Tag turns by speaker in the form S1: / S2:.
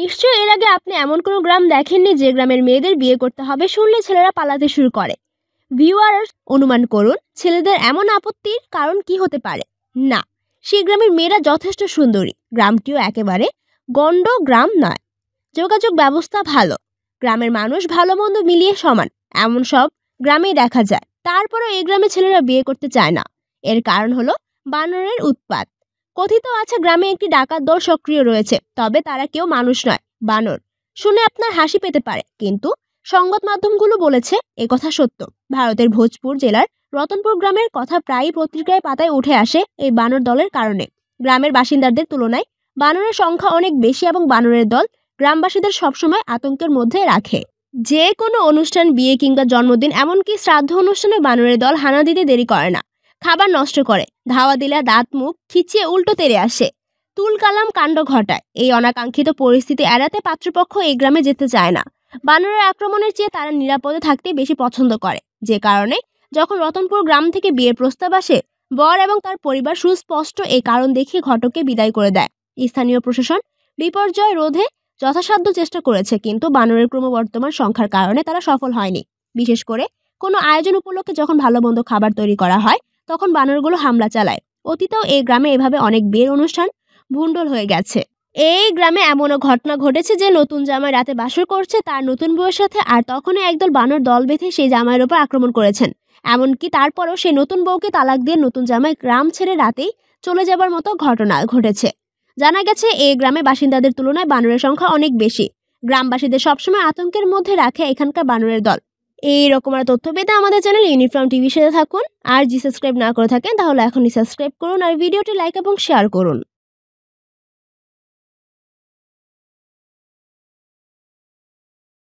S1: নিশ্চয়ই এর আগে আপনি এমন কোনো গ্রাম দেখেননি যে গ্রামের মেয়েদের বিয়ে করতে হবে শুনলে ছেলেরা পালাতে শুরু করে ভিউয়ার অনুমান করুন ছেলেদের এমন আপত্তির কারণ কি হতে পারে না সেই গ্রামের মেয়েরা যথেষ্ট সুন্দরী গ্রামটিও একেবারে গণ্ড গ্রাম নয় যোগাযোগ ব্যবস্থা ভালো গ্রামের মানুষ ভালো মন্দ মিলিয়ে সমান এমন সব গ্রামেই দেখা যায় তারপরেও এই গ্রামে ছেলেরা বিয়ে করতে চায় না এর কারণ হলো বানরের উৎপাত কথিত আছে গ্রামে একটি ডাকাত দল সক্রিয় রয়েছে তবে তারা কেউ মানুষ নয় বানর শুনে আপনার হাসি পেতে পারে কিন্তু সংবাদ মাধ্যমগুলো বলেছে এ কথা সত্য ভারতের ভোজপুর জেলার রতনপুর গ্রামের কথা প্রায়ই পত্রিকায় পাতায় উঠে আসে এই বানর দলের কারণে গ্রামের বাসিন্দাদের তুলনায় বানরের সংখ্যা অনেক বেশি এবং বানরের দল গ্রামবাসীদের সবসময় আতঙ্কের মধ্যে রাখে যে কোনো অনুষ্ঠান বিয়ে কিংবা জন্মদিন এমনকি শ্রাদ্ধ অনুষ্ঠানে বানরের দল হানা দিতে দেরি করে না খাবার নষ্ট করে ধাওয়া দিলে দাঁত মুখ খিচিয়ে উল্টো তেরে আসে তুলকালাম কাণ্ড ঘটায় এই অনাকাঙ্ক্ষিত পরিস্থিতি এড়াতে পাত্রপক্ষ এই গ্রামে যেতে চায় না বানরের আক্রমণের চেয়ে তারা নিরাপদে থাকতে বেশি পছন্দ করে যে কারণে যখন রতনপুর গ্রাম থেকে বিয়ের প্রস্তাব আসে বর এবং তার পরিবার সুস্পষ্ট এই কারণ দেখিয়ে ঘটককে বিদায় করে দেয় স্থানীয় প্রশাসন বিপর্যয় রোধে যথাসাধ্য চেষ্টা করেছে কিন্তু বানরের ক্রমবর্তমান সংখ্যার কারণে তারা সফল হয়নি বিশেষ করে কোনো আয়োজন উপলক্ষে যখন ভালো মন্দ খাবার তৈরি করা হয় তখন বানরগুলো হামলা চালায় অতীতেও এই গ্রামে এভাবে অনেক বিয়ের অনুষ্ঠান ভুন্ডল হয়ে গেছে এই গ্রামে এমনও ঘটনা ঘটেছে যে নতুন জামাই রাতে বাসর করছে তার নতুন বউয়ের সাথে আর তখনই একদল বানর দল বেঁধে সেই জামাইয়ের ওপর আক্রমণ করেছেন এমনকি তারপরও সেই নতুন বউকে তালাক দিয়ে নতুন জামাই গ্রাম ছেড়ে রাতেই চলে যাবার মতো ঘটনা ঘটেছে জানা গেছে এই গ্রামে বাসিন্দাদের তুলনায় বানরের সংখ্যা অনেক বেশি গ্রামবাসীদের সবসময় আতঙ্কের মধ্যে রাখে এখানকার বানরের দল এই রকম আর তথ্য পেতে আমাদের চ্যানেল ইউনিফর্ম টিভির সাথে থাকুন আর যদি সাবস্ক্রাইব না করে থাকেন তাহলে এখনই সাবস্ক্রাইব করুন আর ভিডিওটি লাইক এবং শেয়ার করুন